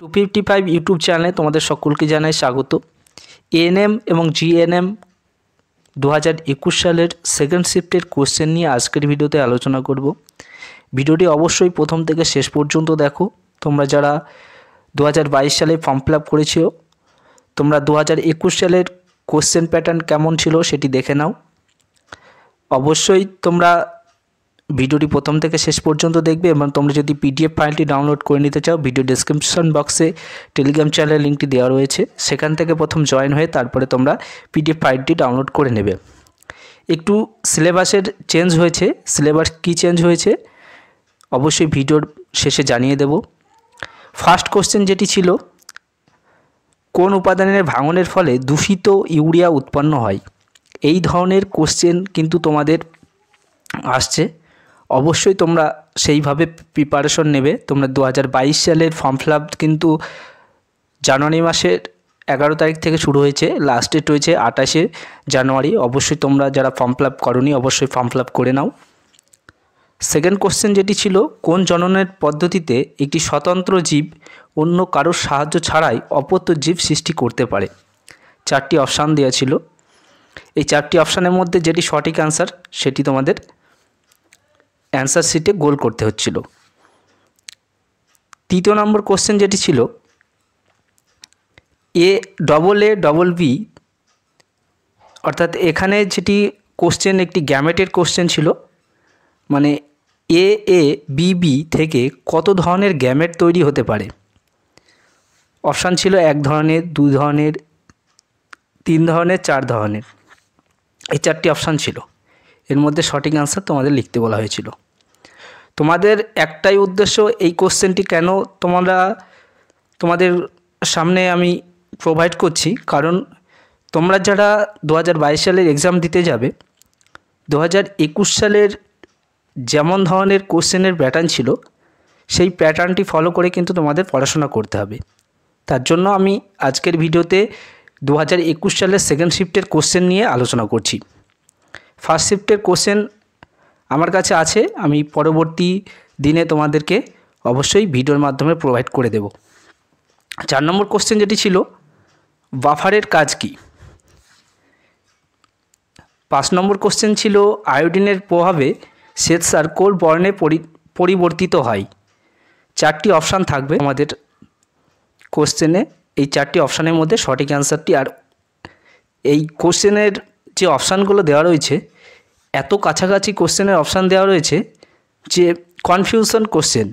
two fifty five YouTube চ্যানেলে তোমাদের সকলকে জানাই স্বাগত এএনএম এবং জিএনএম দু হাজার একুশ সালের সেকেন্ড শিফটের কোশ্চেন নিয়ে আজকের ভিডিওতে আলোচনা করব ভিডিওটি অবশ্যই প্রথম থেকে শেষ পর্যন্ত দেখো তোমরা যারা দু সালে ফর্ম ফিল আপ করেছো তোমরা দু সালের কোশ্চেন প্যাটার্ন কেমন ছিল সেটি দেখে নাও অবশ্যই তোমরা ভিডিওটি প্রথম থেকে শেষ পর্যন্ত দেখবে এবং তোমরা যদি পিডিএফ ফাইলটি ডাউনলোড করে নিতে চাও ভিডিও ডিসক্রিপশন বক্সে টেলিগ্রাম চ্যানেলের লিঙ্কটি দেওয়া রয়েছে সেখান থেকে প্রথম জয়েন হয়ে তারপরে তোমরা পিডিএফ ফাইলটি ডাউনলোড করে নেবে একটু সিলেবাসের চেঞ্জ হয়েছে সিলেবাস কি চেঞ্জ হয়েছে অবশ্যই ভিডিওর শেষে জানিয়ে দেব ফার্স্ট কোশ্চেন যেটি ছিল কোন উপাদানের ভাঙনের ফলে দূষিত ইউরিয়া উৎপন্ন হয় এই ধরনের কোশ্চেন কিন্তু তোমাদের আসছে অবশ্যই তোমরা সেইভাবে প্রিপারেশন নেবে তোমরা দু সালের ফর্ম ফিল কিন্তু জানুয়ারি মাসের এগারো তারিখ থেকে শুরু হয়েছে লাস্ট ডেট হয়েছে আঠাশে জানুয়ারি অবশ্যই তোমরা যারা ফর্ম ফিল আপ করনি অবশ্যই ফর্ম ফিল করে নাও সেকেন্ড কোশ্চেন যেটি ছিল কোন জননের পদ্ধতিতে একটি স্বতন্ত্র জীব অন্য কারোর সাহায্য ছাড়াই অপত্য জীব সৃষ্টি করতে পারে চারটি অপশান দেওয়া ছিল এই চারটি অপশানের মধ্যে যেটি সঠিক অ্যান্সার সেটি তোমাদের অ্যান্সার শিটে গোল করতে হচ্ছিল তৃতীয় নম্বর কোশ্চেন যেটি ছিল A double A double B অর্থাৎ এখানে যেটি কোশ্চেন একটি গ্যামেটের কোশ্চেন ছিল মানে এ এ বিবি থেকে কত ধরনের গ্যামেট তৈরি হতে পারে অপশান ছিল এক ধরনের দু ধরনের তিন ধরনের চার ধরনের এই চারটি অপশান ছিল এর মধ্যে সঠিক অ্যান্সার তোমাদের লিখতে বলা হয়েছিল তোমাদের একটাই উদ্দেশ্য এই কোশ্চেনটি কেন তোমরা তোমাদের সামনে আমি প্রোভাইড করছি কারণ তোমরা যারা দু সালের এক্সাম দিতে যাবে দু সালের যেমন ধরনের কোশ্চেনের প্যাটার্ন ছিল সেই প্যাটার্নটি ফলো করে কিন্তু তোমাদের পড়াশোনা করতে হবে তার জন্য আমি আজকের ভিডিওতে দু সালের সেকেন্ড শিফটের কোশ্চেন নিয়ে আলোচনা করছি ফার্স্ট শিফটের কোশ্চেন আমার কাছে আছে আমি পরবর্তী দিনে তোমাদেরকে অবশ্যই ভিডিওর মাধ্যমে প্রোভাইড করে দেব চার নম্বর কোশ্চেন যেটি ছিল বাফারের কাজ কি পাঁচ নম্বর কোশ্চেন ছিল আয়োডিনের প্রভাবে শ্বেতসার কোর বর্ণে পরিবর্তিত হয় চারটি অপশান থাকবে আমাদের কোশ্চেনে এই চারটি অপশানের মধ্যে সঠিক অ্যান্সারটি আর এই কোশ্চেনের যে অপশানগুলো দেওয়া রয়েছে এত কাছাকাছি কোশ্চেনের অপশান দেওয়া রয়েছে যে কনফিউশন কোশ্চেন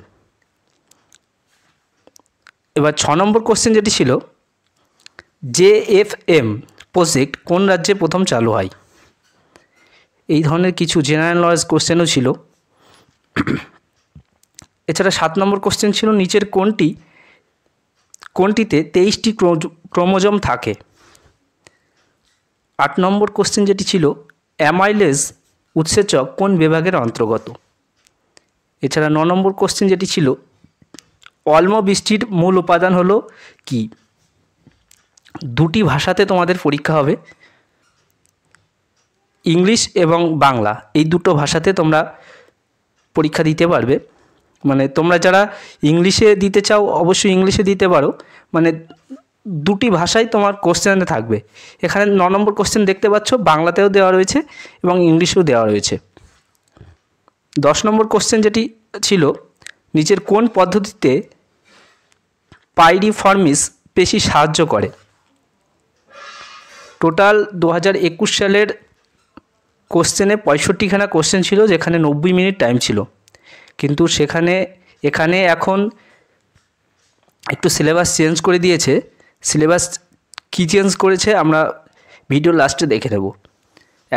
এবার ছ নম্বর কোশ্চেন যেটি ছিল জে এফ এম প্রজেক্ট কোন রাজ্যে প্রথম চালু হয় এই ধরনের কিছু জেনারেল নলেজ কোশ্চেনও ছিল এছাড়া সাত নম্বর কোশ্চেন ছিল নিচের কোনটি কোনটিতে তেইশটি ক্রোমোজম থাকে আট নম্বর কোশ্চেন যেটি ছিল অ্যামাইলেজ উৎসেচক কোন বিভাগের অন্তর্গত এছাড়া ন নম্বর কোশ্চেন যেটি ছিল অলম বৃষ্টির মূল উপাদান হলো কি দুটি ভাষাতে তোমাদের পরীক্ষা হবে ইংলিশ এবং বাংলা এই দুটো ভাষাতে তোমরা পরীক্ষা দিতে পারবে মানে তোমরা যারা ইংলিশে দিতে চাও অবশ্যই ইংলিশে দিতে পারো মানে দুটি ভাষাই তোমার কোশ্চেনে থাকবে এখানে ন নম্বর কোশ্চেন দেখতে পাচ্ছ বাংলাতেও দেওয়া রয়েছে এবং ইংলিশেও দেওয়া রয়েছে দশ নম্বর কোশ্চেন যেটি ছিল নিচের কোন পদ্ধতিতে পাইরিফর্মিস পেশি সাহায্য করে টোটাল দু সালের কোশ্চেনে পঁয়ষট্টিখানা কোশ্চেন ছিল যেখানে নব্বই মিনিট টাইম ছিল কিন্তু সেখানে এখানে এখন একটু সিলেবাস চেঞ্জ করে দিয়েছে সিলেবাস কী চেঞ্জ করেছে আমরা ভিডিও লাস্টে দেখে দেব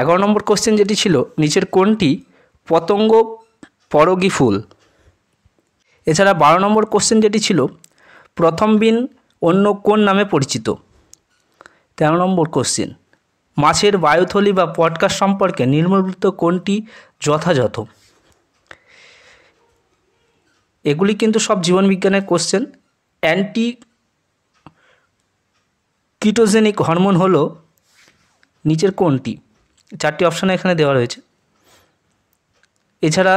এগারো নম্বর কোশ্চেন যেটি ছিল নিচের কোনটি পতঙ্গ পরগী ফুল এছাড়া বারো নম্বর কোশ্চেন যেটি ছিল প্রথম বিন অন্য কোন নামে পরিচিত তেরো নম্বর কোশ্চেন মাছের বায়ুথলি বা পডকাস্ট সম্পর্কে নির্মলিত কোনটি যথাযথ এগুলি কিন্তু সব জীবনবিজ্ঞানের কোশ্চেন অ্যান্টি কিটোজেনিক হরমোন হলো নিচের কোনটি চারটি অপশান এখানে দেওয়া রয়েছে এছাড়া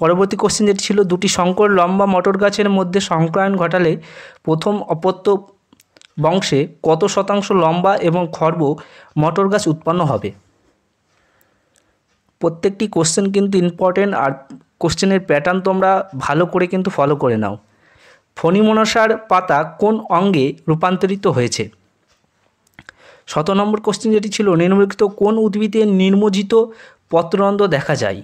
পরবর্তী কোশ্চেন যেটি ছিল দুটি সংকর লম্বা মটর গাছের মধ্যে সংক্রায়ণ ঘটালে প্রথম অপত্য বংশে কত শতাংশ লম্বা এবং খর্ব মটর গাছ উৎপন্ন হবে প্রত্যেকটি কোশ্চেন কিন্তু ইম্পর্টেন্ট আর কোশ্চেনের প্যাটার্ন তোমরা ভালো করে কিন্তু ফলো করে নাও ফণিমনসার পাতা কোন অঙ্গে রূপান্তরিত হয়েছে শত নম্বর কোশ্চেন যেটি ছিল নিম্নলিখিত কোন উদ্ভিদে নির্মজিত পত্ররন্ধ্র দেখা যায়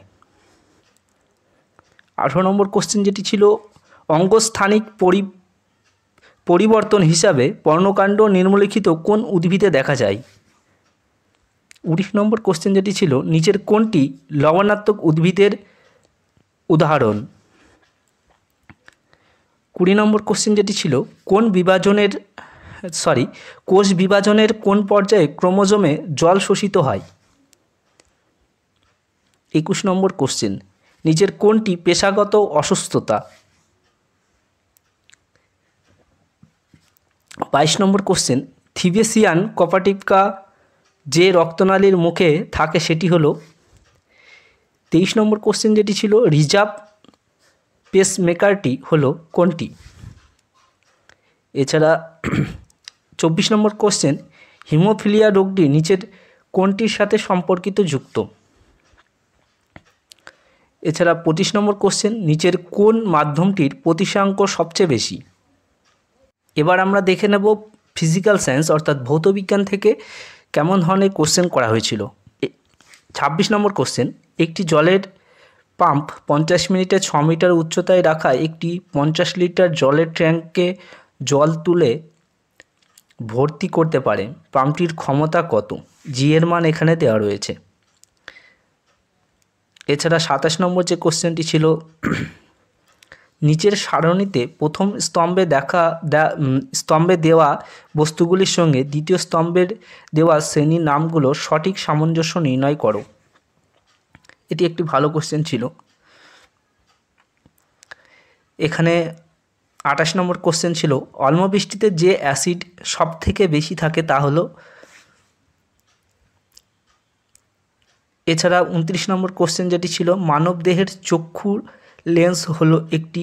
আঠেরো নম্বর কোশ্চেন যেটি ছিল অঙ্গস্থানিক পরি পরিবর্তন হিসাবে পর্ণকাণ্ড নিম্নলিখিত কোন উদ্ভিদে দেখা যায় উনিশ নম্বর কোশ্চেন যেটি ছিল নিচের কোনটি লবণাত্মক উদ্ভিদের উদাহরণ কুড়ি নম্বর কোশ্চেন যেটি ছিল কোন বিভাজনের সরি কোষ বিভাজনের কোন পর্যায়ে ক্রোমোজোমে জল শোষিত হয় একুশ নম্বর কোশ্চেন নিজের কোনটি পেশাগত অসুস্থতা বাইশ নম্বর কোশ্চেন থিবেসিয়ান কপাটিপকা যে রক্তনালীর মুখে থাকে সেটি হলো তেইশ নম্বর কোশ্চেন যেটি ছিল রিজার্ভ পেসমেকারটি হলো কোনটি এছাড়া চব্বিশ নম্বর কোশ্চেন হিমোফিলিয়া রোগটি নিচের কোনটির সাথে সম্পর্কিত যুক্ত এছাড়া পঁচিশ নম্বর কোশ্চেন নিচের কোন মাধ্যমটির প্রতিসাঙ্ক সবচেয়ে বেশি এবার আমরা দেখে নেব ফিজিক্যাল সায়েন্স অর্থাৎ ভৌতবিজ্ঞান থেকে কেমন ধরনের কোশ্চেন করা হয়েছিল ছাব্বিশ নম্বর কোশ্চেন একটি জলের পাম্প পঞ্চাশ মিনিটে ছ মিটার উচ্চতায় রাখা একটি পঞ্চাশ লিটার জলের ট্যাঙ্কে জল তুলে ভর্তি করতে পারে পাম্পটির ক্ষমতা কত জি এর মান এখানে দেওয়া রয়েছে এছাড়া সাতাশ নম্বর যে কোশ্চেনটি ছিল নিচের সারণীতে প্রথম স্তম্ভে দেখা স্তম্ভে দেওয়া বস্তুগুলির সঙ্গে দ্বিতীয় স্তম্ভের দেওয়া শ্রেণীর নামগুলো সঠিক সামঞ্জস্য নির্ণয় করো এটি একটি ভালো কোশ্চেন ছিল এখানে আঠাশ নম্বর কোশ্চেন ছিল বৃষ্টিতে যে অ্যাসিড সব থেকে বেশি থাকে তা হলো এছাড়া উনত্রিশ নম্বর কোশ্চেন যেটি ছিল মানব দেহের চক্ষুর লেন্স হল একটি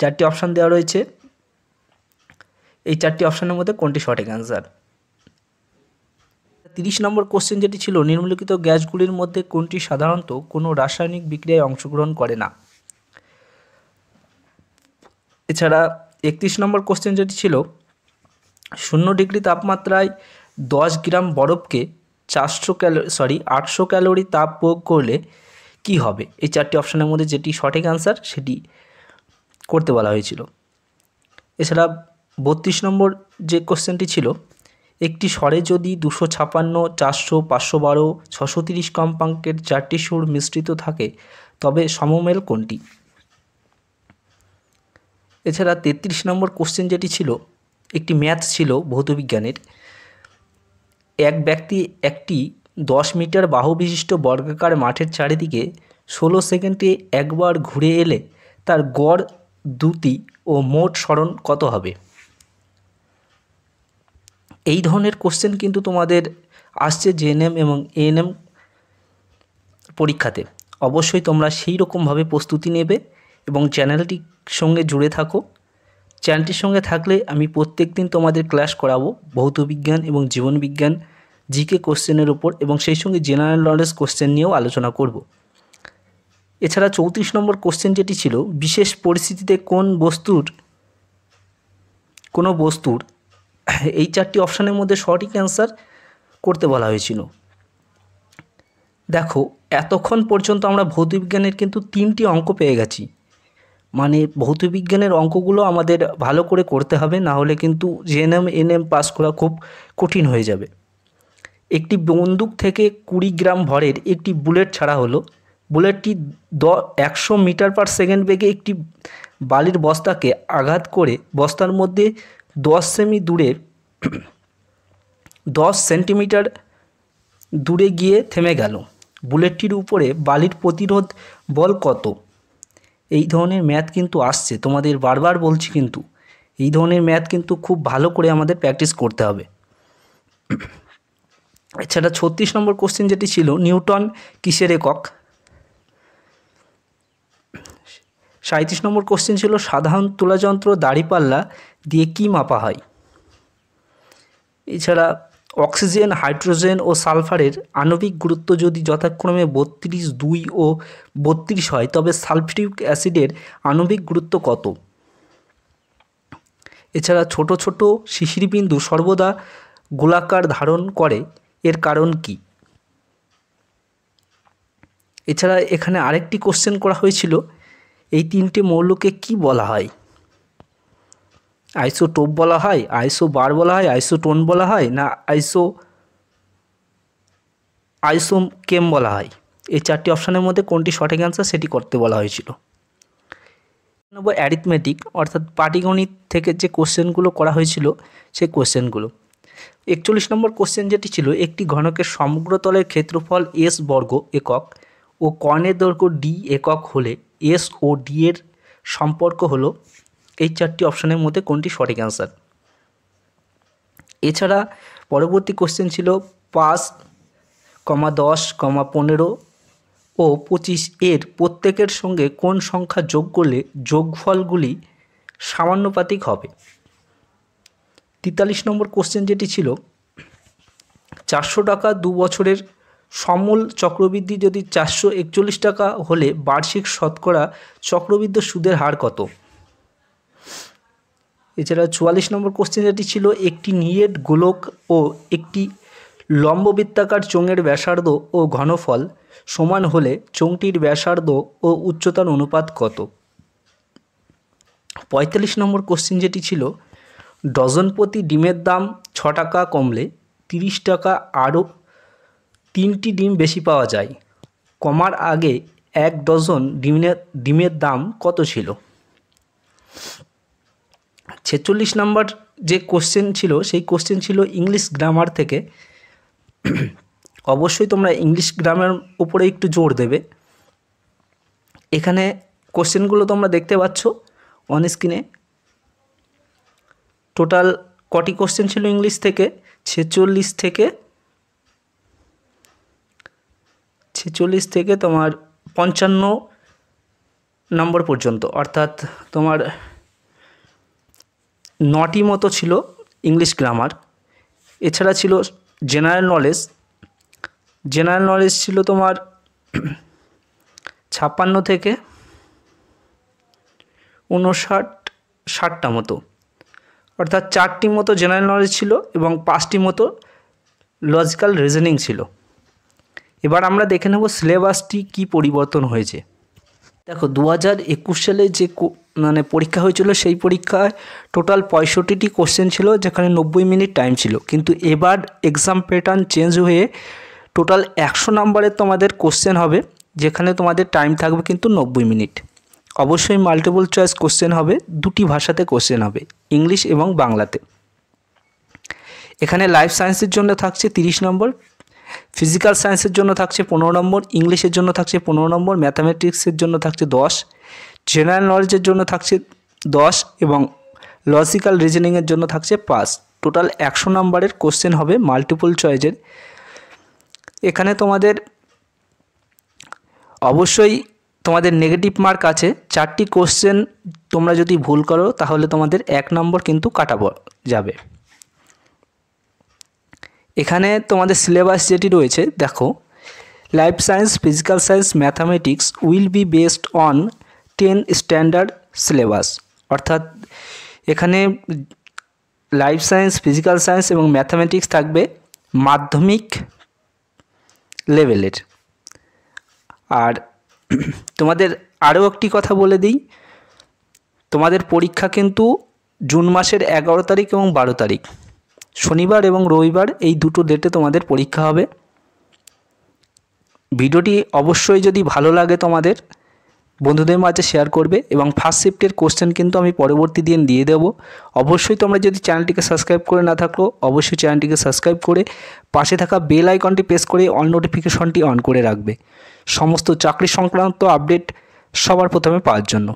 চারটি অপশান দেওয়া রয়েছে এই চারটি অপশানের মধ্যে কোনটি সঠিক অ্যান্সার তিরিশ নম্বর কোশ্চেন যেটি ছিল নিম্নলিখিত গ্যাসগুলির মধ্যে কোনটি সাধারণত কোনো রাসায়নিক বিক্রিয়ায় অংশগ্রহণ করে না এছাড়া একত্রিশ নম্বর কোশ্চেন যেটি ছিল শূন্য ডিগ্রি তাপমাত্রায় দশ গ্রাম বরফকে চারশো ক্যালো সরি আটশো ক্যালোরি তাপ প্রয়োগ করলে কি হবে এই চারটি অপশানের মধ্যে যেটি সঠিক আনসার সেটি করতে বলা হয়েছিল এছাড়া বত্রিশ নম্বর যে কোশ্চেনটি ছিল একটি স্বরে যদি দুশো ছাপান্ন চারশো পাঁচশো বারো ছশো তিরিশ কম্পাঙ্কের চারটি সুর মিশ্রিত থাকে তবে সমমেল কোনটি এছাড়া তেত্রিশ নম্বর কোশ্চেন যেটি ছিল একটি ম্যাথ ছিল ভৌতবিজ্ঞানের এক ব্যক্তি একটি দশ মিটার বাহু বিশিষ্ট বর্গাকার মাঠের চারিদিকে ষোলো সেকেন্ডে একবার ঘুরে এলে তার গড় দ্রুতি ও মোট স্মরণ কত হবে এই ধরনের কোশ্চেন কিন্তু তোমাদের আসছে জেএনএম এবং এএনএম পরীক্ষাতে অবশ্যই তোমরা সেই রকমভাবে প্রস্তুতি নেবে এবং চ্যানেলটির সঙ্গে জুড়ে থাকো চ্যানেলটির সঙ্গে থাকলে আমি প্রত্যেক দিন তোমাদের ক্লাস করাবো ভৌত বিজ্ঞান এবং জীবন বিজ্ঞান জিকে কোশ্চেনের ওপর এবং সেই সঙ্গে জেনারেল নলেজ কোশ্চেন নিয়েও আলোচনা করব এছাড়া চৌত্রিশ নম্বর কোশ্চেন যেটি ছিল বিশেষ পরিস্থিতিতে কোন বস্তুর কোনো বস্তুর এই চারটি অপশানের মধ্যে সঠিক অ্যান্সার করতে বলা হয়েছিল দেখো এতক্ষণ পর্যন্ত আমরা ভৌতবিজ্ঞানের কিন্তু তিনটি অঙ্ক পেয়ে গেছি মানে ভৌতবিজ্ঞানের অঙ্কগুলো আমাদের ভালো করে করতে হবে না হলে কিন্তু জেএনএম এনএম পাস করা খুব কঠিন হয়ে যাবে একটি বন্দুক থেকে কুড়ি গ্রাম ভরের একটি বুলেট ছাড়া হলো বুলেটটি দ একশো মিটার পার সেকেন্ড বেগে একটি বালির বস্তাকে আঘাত করে বস্তার মধ্যে দশ সেমি দূরের দশ সেন্টিমিটার দূরে গিয়ে থেমে গেল বুলেটটির উপরে বালির প্রতিরোধ বল কত এই ধরনের ম্যাথ কিন্তু আসছে তোমাদের বারবার বলছি কিন্তু এই ধরনের ম্যাথ কিন্তু খুব ভালো করে আমাদের প্র্যাকটিস করতে হবে এছাড়া ছত্রিশ নম্বর কোশ্চেন যেটি ছিল নিউটন কিসের একক সাঁত্রিশ নম্বর কোশ্চেন ছিল সাধারণ তুলাযন্ত্র দাড়িপাল্লা দিয়ে কি মাপা হয় এছাড়া অক্সিজেন হাইড্রোজেন ও সালফারের আণবিক গুরুত্ব যদি যথাক্রমে বত্রিশ দুই ও বত্রিশ হয় তবে সালফিউরিক অ্যাসিডের আণবিক গুরুত্ব কত এছাড়া ছোট ছোট শিশিরবিন্দু সর্বদা গোলাকার ধারণ করে এর কারণ কি এছাড়া এখানে আরেকটি কোশ্চেন করা হয়েছিল এই তিনটে মৌলকে কি বলা হয় আইসো টোপ বলা হয় আইসো বার বলা হয় আইসো টোন বলা হয় না আইসো আইসো কেম বলা হয় এই চারটি অপশানের মধ্যে কোনটি সঠিক অ্যান্সার সেটি করতে বলা হয়েছিল নম্বর অ্যারিথমেটিক অর্থাৎ পাটিগণিত থেকে যে কোশ্চেনগুলো করা হয়েছিল সেই কোশ্চেনগুলো একচল্লিশ নম্বর কোশ্চেন যেটি ছিল একটি ঘনকের সমগ্র তলের ক্ষেত্রফল এস বর্গ একক ও কর্ণের দৈর্ঘ্য ডি একক হলে এস ও ডি এর সম্পর্ক হলো এই চারটি অপশনের মধ্যে কোনটি সঠিক অ্যান্সার এছাড়া পরবর্তী কোশ্চেন ছিল পাঁচ কমা দশ কমা পনেরো ও পঁচিশ এর প্রত্যেকের সঙ্গে কোন সংখ্যা যোগ করলে যোগফলগুলি সামান্যপাতিক হবে তেতাল্লিশ নম্বর কোশ্চেন যেটি ছিল চারশো টাকা দু বছরের সমল চক্রবৃদ্ধি যদি চারশো একচল্লিশ টাকা হলে বার্ষিক শতকরা চক্রবৃদ্ধ সুদের হার কত এছাড়া চুয়াল্লিশ নম্বর কোশ্চেন যেটি ছিল একটি নিয়েট গোলক ও একটি লম্ববৃত্তাকার চোঙের ব্যাসার্ধ ও ঘনফল সমান হলে চোঙটির ব্যাসার্ধ ও উচ্চতার অনুপাত কত পঁয়তাল্লিশ নম্বর কোশ্চেন যেটি ছিল ডজন প্রতি ডিমের দাম ছ টাকা কমলে তিরিশ টাকা আরও তিনটি ডিম বেশি পাওয়া যায় কমার আগে এক ডজন ডিমের ডিমের দাম কত ছিল ছেচল্লিশ নাম্বার যে কোশ্চেন ছিল সেই কোশ্চেন ছিল ইংলিশ গ্রামার থেকে অবশ্যই তোমরা ইংলিশ গ্রামার উপরে একটু জোর দেবে এখানে কোশ্চেনগুলো তোমরা দেখতে পাচ্ছ অন স্ক্রিনে টোটাল কটি কোশ্চেন ছিল ইংলিশ থেকে ছেচল্লিশ থেকে ছেচল্লিশ থেকে তোমার পঞ্চান্ন নম্বর পর্যন্ত অর্থাৎ তোমার নটি মতো ছিল ইংলিশ গ্রামার এছাড়া ছিল জেনারেল নলেজ জেনারেল নলেজ ছিল তোমার ছাপ্পান্ন থেকে উনষাট ষাটটা মতো অর্থাৎ চারটি মতো জেনারেল নলেজ ছিল এবং পাঁচটি মতো লজিক্যাল রিজনিং ছিল এবার আমরা দেখে নেব সিলেবাসটি কি পরিবর্তন হয়েছে দেখো দু হাজার একুশ সালে যে মানে পরীক্ষা হয়েছিল সেই পরীক্ষায় টোটাল পঁয়ষট্টিটি কোশ্চেন ছিল যেখানে নব্বই মিনিট টাইম ছিল কিন্তু এবার এক্সাম প্যাটার্ন চেঞ্জ হয়ে টোটাল একশো নাম্বারের তোমাদের কোশ্চেন হবে যেখানে তোমাদের টাইম থাকবে কিন্তু নব্বই মিনিট অবশ্যই মাল্টিপল চয়েস কোশ্চেন হবে দুটি ভাষাতে কোশ্চেন হবে ইংলিশ এবং বাংলাতে এখানে লাইফ সায়েন্সের জন্য থাকছে তিরিশ নম্বর ফিজিক্যাল সায়েন্সের জন্য থাকছে পনেরো নম্বর ইংলিশের জন্য থাকছে পনেরো নম্বর ম্যাথামেটিক্সের জন্য থাকছে দশ জেনারেল নলেজের জন্য থাকছে দশ এবং লজিক্যাল রিজনিংয়ের জন্য থাকছে পাঁচ টোটাল একশো নম্বরের কোশ্চেন হবে মাল্টিপল চয়েজের এখানে তোমাদের অবশ্যই তোমাদের নেগেটিভ মার্ক আছে চারটি কোশ্চেন তোমরা যদি ভুল করো তাহলে তোমাদের এক নম্বর কিন্তু কাটাবো যাবে এখানে তোমাদের সিলেবাস যেটি রয়েছে দেখো life science physical science mathematics will be based on ten standard syllabus অর্থাৎ এখানে লাইফ সায়েন্স ফিজিক্যাল সায়েন্স এবং ম্যাথামেটিক্স থাকবে মাধ্যমিক লেভেলের আর তোমাদের আরও একটি কথা বলে দিই তোমাদের পরীক্ষা কিন্তু জুন মাসের এগারো তারিখ এবং বারো তারিখ শনিবার এবং রবিবার এই দুটো ডেটে তোমাদের পরীক্ষা হবে ভিডিওটি অবশ্যই যদি ভালো লাগে তোমাদের বন্ধুদের মাঝে শেয়ার করবে এবং ফার্স্ট শিফটের কোশ্চেন কিন্তু আমি পরবর্তী দিন দিয়ে দেবো অবশ্যই তোমরা যদি চ্যানেলটিকে সাবস্ক্রাইব করে না থাকো অবশ্যই চ্যানেলটিকে সাবস্ক্রাইব করে পাশে থাকা বেল আইকনটি প্রেস করে অল নোটিফিকেশনটি অন করে রাখবে সমস্ত চাকরি সংক্রান্ত আপডেট সবার প্রথমে পাওয়ার জন্য